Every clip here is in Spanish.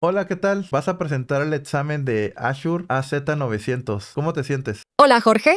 Hola, ¿qué tal? Vas a presentar el examen de Azure AZ900. ¿Cómo te sientes? Hola, Jorge.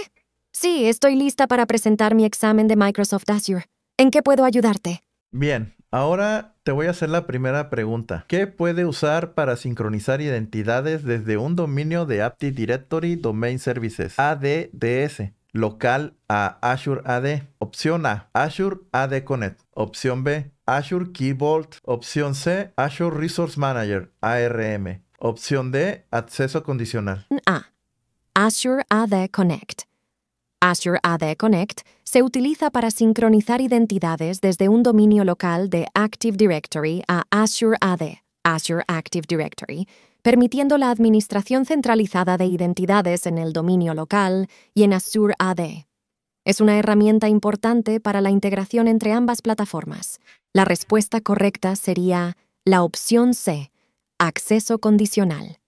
Sí, estoy lista para presentar mi examen de Microsoft Azure. ¿En qué puedo ayudarte? Bien, ahora te voy a hacer la primera pregunta. ¿Qué puede usar para sincronizar identidades desde un dominio de Active Directory Domain Services, ADDS? local a Azure AD. Opción A, Azure AD Connect. Opción B, Azure Key Vault. Opción C, Azure Resource Manager, ARM. Opción D, acceso condicional. A, Azure AD Connect. Azure AD Connect se utiliza para sincronizar identidades desde un dominio local de Active Directory a Azure AD. Azure Active Directory, permitiendo la administración centralizada de identidades en el dominio local y en Azure AD. Es una herramienta importante para la integración entre ambas plataformas. La respuesta correcta sería la opción C, acceso condicional.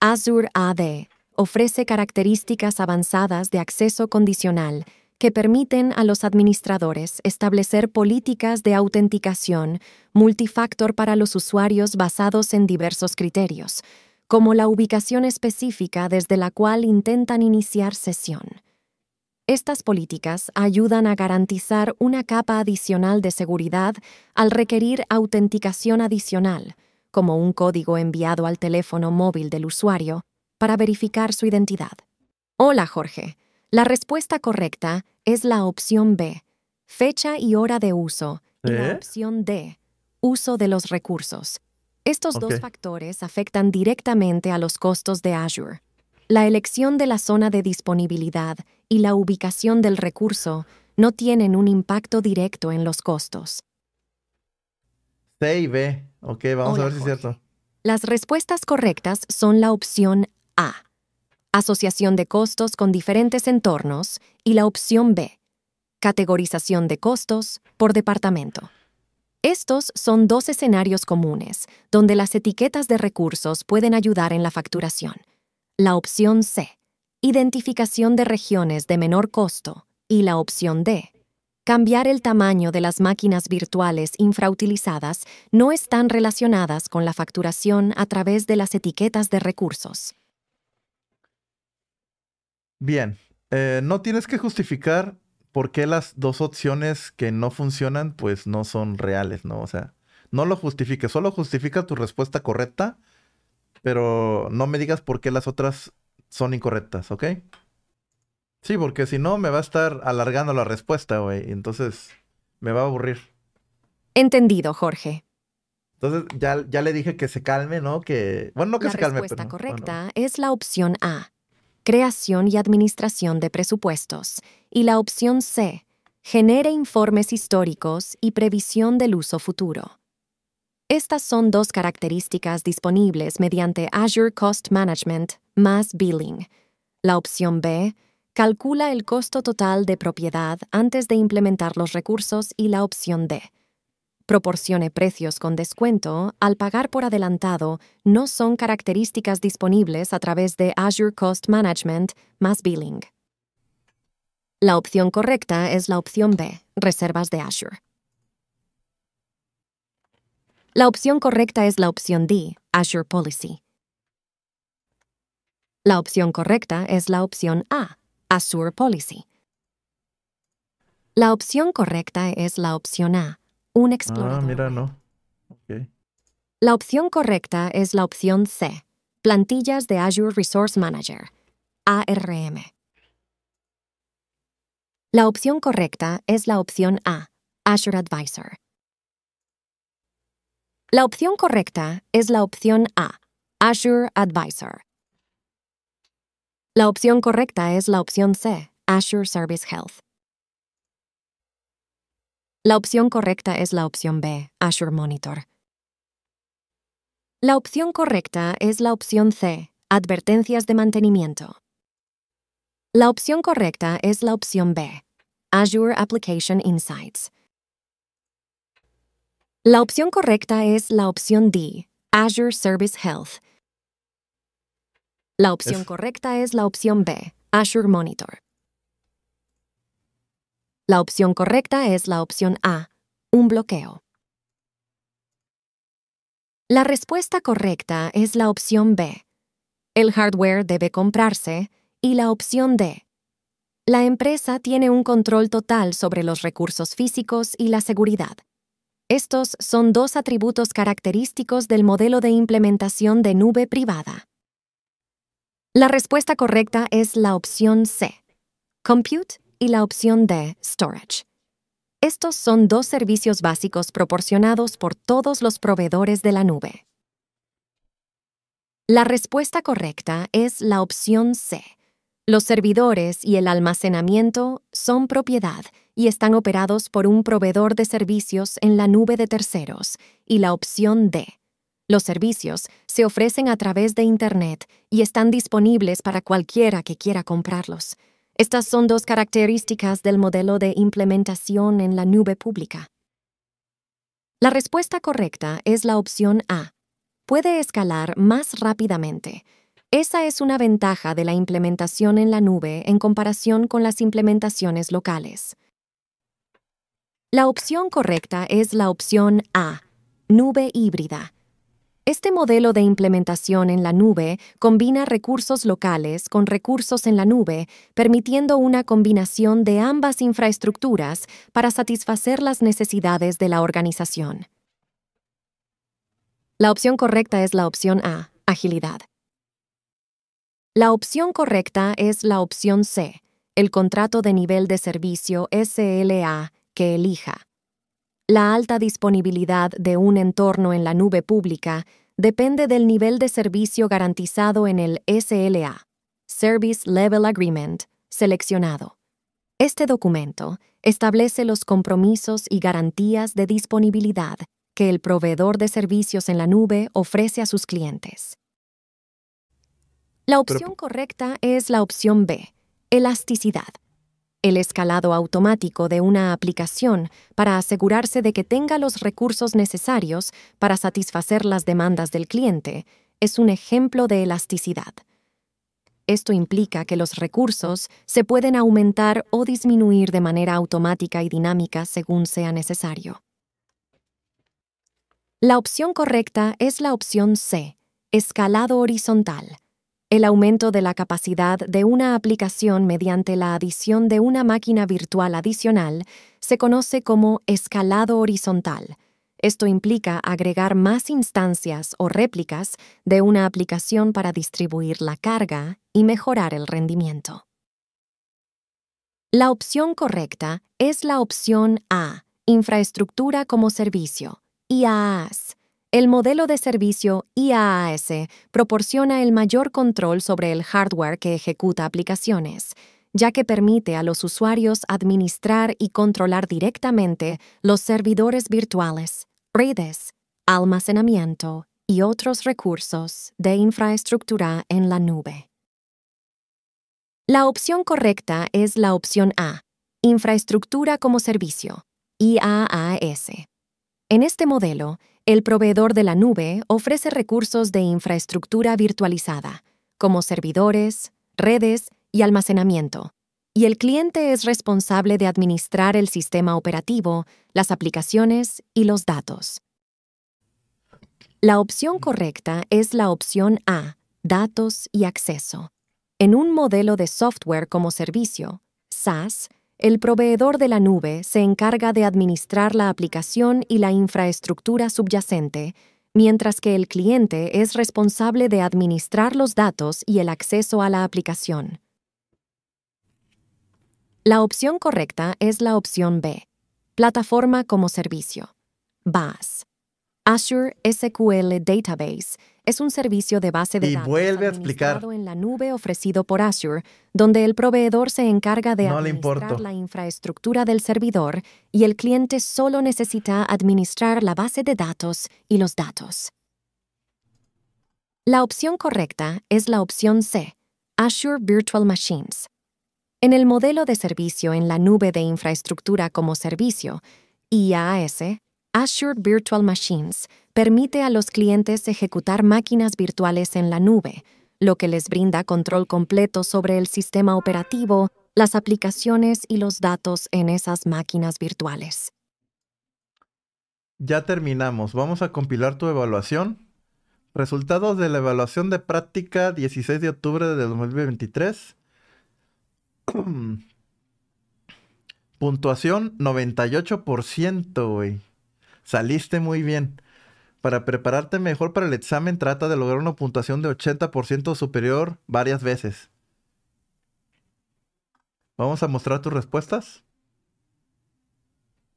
Azure AD ofrece características avanzadas de acceso condicional que permiten a los administradores establecer políticas de autenticación multifactor para los usuarios basados en diversos criterios, como la ubicación específica desde la cual intentan iniciar sesión. Estas políticas ayudan a garantizar una capa adicional de seguridad al requerir autenticación adicional, como un código enviado al teléfono móvil del usuario, para verificar su identidad. Hola, Jorge. La respuesta correcta es la opción B, fecha y hora de uso, y la ¿Eh? opción D, uso de los recursos. Estos dos factores afectan directamente a los costos de Azure. La elección de la zona de disponibilidad y la ubicación del recurso no tienen un impacto directo en los costos. C y B. Ok, vamos a ver si es cierto. Las respuestas correctas son la opción A asociación de costos con diferentes entornos y la opción B, categorización de costos por departamento. Estos son dos escenarios comunes donde las etiquetas de recursos pueden ayudar en la facturación. La opción C, identificación de regiones de menor costo y la opción D, cambiar el tamaño de las máquinas virtuales infrautilizadas no están relacionadas con la facturación a través de las etiquetas de recursos. Bien, eh, no tienes que justificar por qué las dos opciones que no funcionan, pues no son reales, ¿no? O sea, no lo justifiques, solo justifica tu respuesta correcta, pero no me digas por qué las otras son incorrectas, ¿ok? Sí, porque si no, me va a estar alargando la respuesta, güey, entonces me va a aburrir. Entendido, Jorge. Entonces, ya, ya le dije que se calme, ¿no? Que. Bueno, no que se calme. La respuesta correcta es la opción A creación y administración de presupuestos, y la opción C, genere informes históricos y previsión del uso futuro. Estas son dos características disponibles mediante Azure Cost Management más Billing. La opción B calcula el costo total de propiedad antes de implementar los recursos y la opción D proporcione precios con descuento al pagar por adelantado no son características disponibles a través de Azure Cost Management más Billing. La opción correcta es la opción B, reservas de Azure. La opción correcta es la opción D, Azure Policy. La opción correcta es la opción A, Azure Policy. La opción correcta es la opción A, Ah, La opción correcta es la opción C, plantillas de Azure Resource Manager, ARM. La opción correcta es la opción A, Azure Advisor. La opción correcta es la opción A, Azure Advisor. La opción correcta es la opción C, Azure Service Health. La opción correcta es la opción B, Azure Monitor. La opción correcta es la opción C, Advertencias de mantenimiento. La opción correcta es la opción B, Azure Application Insights. La opción correcta es la opción D, Azure Service Health. La opción correcta es la opción B, Azure Monitor. La opción correcta es la opción A, un bloqueo. La respuesta correcta es la opción B. El hardware debe comprarse y la opción D. La empresa tiene un control total sobre los recursos físicos y la seguridad. Estos son dos atributos característicos del modelo de implementación de nube privada. La respuesta correcta es la opción C. Compute y la opción D, Storage. Estos son dos servicios básicos proporcionados por todos los proveedores de la nube. La respuesta correcta es la opción C. Los servidores y el almacenamiento son propiedad y están operados por un proveedor de servicios en la nube de terceros, y la opción D. Los servicios se ofrecen a través de Internet y están disponibles para cualquiera que quiera comprarlos. Estas son dos características del modelo de implementación en la nube pública. La respuesta correcta es la opción A. Puede escalar más rápidamente. Esa es una ventaja de la implementación en la nube en comparación con las implementaciones locales. La opción correcta es la opción A, nube híbrida. Este modelo de implementación en la nube combina recursos locales con recursos en la nube, permitiendo una combinación de ambas infraestructuras para satisfacer las necesidades de la organización. La opción correcta es la opción A, agilidad. La opción correcta es la opción C, el contrato de nivel de servicio SLA que elija. La alta disponibilidad de un entorno en la nube pública depende del nivel de servicio garantizado en el SLA, Service Level Agreement, seleccionado. Este documento establece los compromisos y garantías de disponibilidad que el proveedor de servicios en la nube ofrece a sus clientes. La opción correcta es la opción B, elasticidad el escalado automático de una aplicación para asegurarse de que tenga los recursos necesarios para satisfacer las demandas del cliente es un ejemplo de elasticidad. Esto implica que los recursos se pueden aumentar o disminuir de manera automática y dinámica según sea necesario. La opción correcta es la opción C, escalado horizontal el aumento de la capacidad de una aplicación mediante la adición de una máquina virtual adicional se conoce como escalado horizontal. Esto implica agregar más instancias o réplicas de una aplicación para distribuir la carga y mejorar el rendimiento. La opción correcta es la opción A, infraestructura como servicio, IaaS, el modelo de servicio IaaS proporciona el mayor control sobre el hardware que ejecuta aplicaciones, ya que permite a los usuarios administrar y controlar directamente los servidores virtuales, redes, almacenamiento y otros recursos de infraestructura en la nube. La opción correcta es la opción A, Infraestructura como Servicio, IaaS. En este modelo, el proveedor de la nube ofrece recursos de infraestructura virtualizada, como servidores, redes y almacenamiento, y el cliente es responsable de administrar el sistema operativo, las aplicaciones y los datos. La opción correcta es la opción A, datos y acceso. En un modelo de software como servicio, SaaS, el proveedor de la nube se encarga de administrar la aplicación y la infraestructura subyacente, mientras que el cliente es responsable de administrar los datos y el acceso a la aplicación. La opción correcta es la opción B, Plataforma como Servicio, BAS, Azure SQL Database es un servicio de base de datos en la nube ofrecido por Azure, donde el proveedor se encarga de administrar la infraestructura del servidor y el cliente solo necesita administrar la base de datos y los datos. La opción correcta es la opción C, Azure Virtual Machines. En el modelo de servicio en la nube de infraestructura como servicio, IaaS, Azure Virtual Machines permite a los clientes ejecutar máquinas virtuales en la nube, lo que les brinda control completo sobre el sistema operativo, las aplicaciones y los datos en esas máquinas virtuales. Ya terminamos. Vamos a compilar tu evaluación. Resultados de la evaluación de práctica 16 de octubre de 2023. Puntuación 98%, güey. Saliste muy bien. Para prepararte mejor para el examen, trata de lograr una puntuación de 80% superior varias veces. Vamos a mostrar tus respuestas.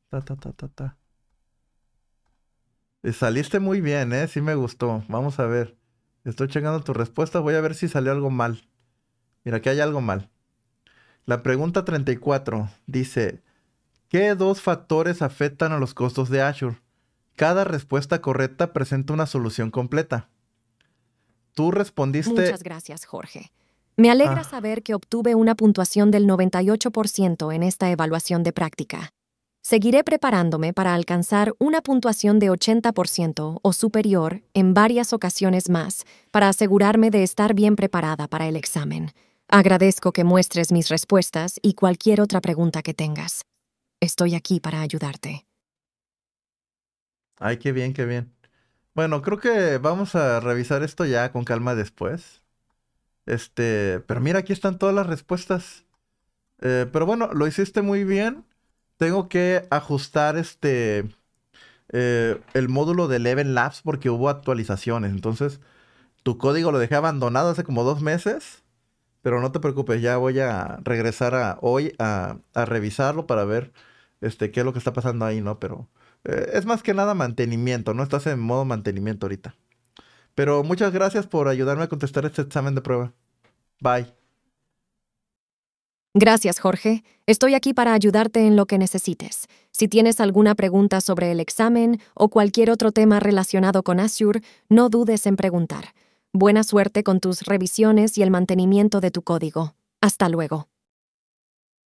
Ta, ta, eh, Saliste muy bien, ¿eh? Sí me gustó. Vamos a ver. Estoy checando tus respuestas. Voy a ver si salió algo mal. Mira, que hay algo mal. La pregunta 34 dice, ¿Qué dos factores afectan a los costos de Azure? Cada respuesta correcta presenta una solución completa. Tú respondiste... Muchas gracias, Jorge. Me alegra ah. saber que obtuve una puntuación del 98% en esta evaluación de práctica. Seguiré preparándome para alcanzar una puntuación de 80% o superior en varias ocasiones más para asegurarme de estar bien preparada para el examen. Agradezco que muestres mis respuestas y cualquier otra pregunta que tengas. Estoy aquí para ayudarte. Ay, qué bien, qué bien. Bueno, creo que vamos a revisar esto ya con calma después. Este, pero mira, aquí están todas las respuestas. Eh, pero bueno, lo hiciste muy bien. Tengo que ajustar este eh, el módulo de Eleven Labs porque hubo actualizaciones. Entonces, tu código lo dejé abandonado hace como dos meses. Pero no te preocupes, ya voy a regresar a hoy a revisarlo para ver este, qué es lo que está pasando ahí, ¿no? Pero eh, es más que nada mantenimiento, ¿no? Estás en modo mantenimiento ahorita. Pero muchas gracias por ayudarme a contestar este examen de prueba. Bye. Gracias, Jorge. Estoy aquí para ayudarte en lo que necesites. Si tienes alguna pregunta sobre el examen o cualquier otro tema relacionado con Azure, no dudes en preguntar. Buena suerte con tus revisiones y el mantenimiento de tu código. Hasta luego.